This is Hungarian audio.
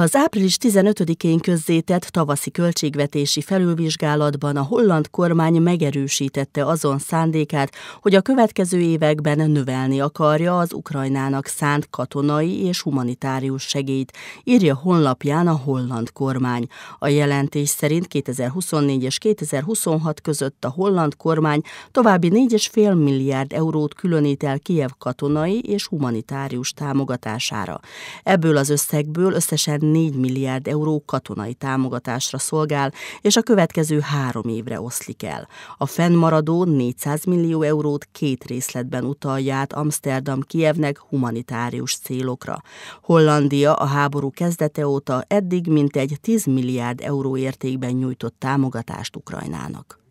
Az április 15-én közzétett tavaszi költségvetési felülvizsgálatban a holland kormány megerősítette azon szándékát, hogy a következő években növelni akarja az Ukrajnának szánt katonai és humanitárius segélyt, írja honlapján a holland kormány. A jelentés szerint 2024 és 2026 között a holland kormány további 4,5 milliárd eurót különít el Kiev katonai és humanitárius támogatására. Ebből az összegből összesen 4 milliárd euró katonai támogatásra szolgál, és a következő három évre oszlik el. A fennmaradó 400 millió eurót két részletben utalja át Amsterdam Kievnek humanitárius célokra. Hollandia a háború kezdete óta eddig mintegy 10 milliárd euró értékben nyújtott támogatást Ukrajnának.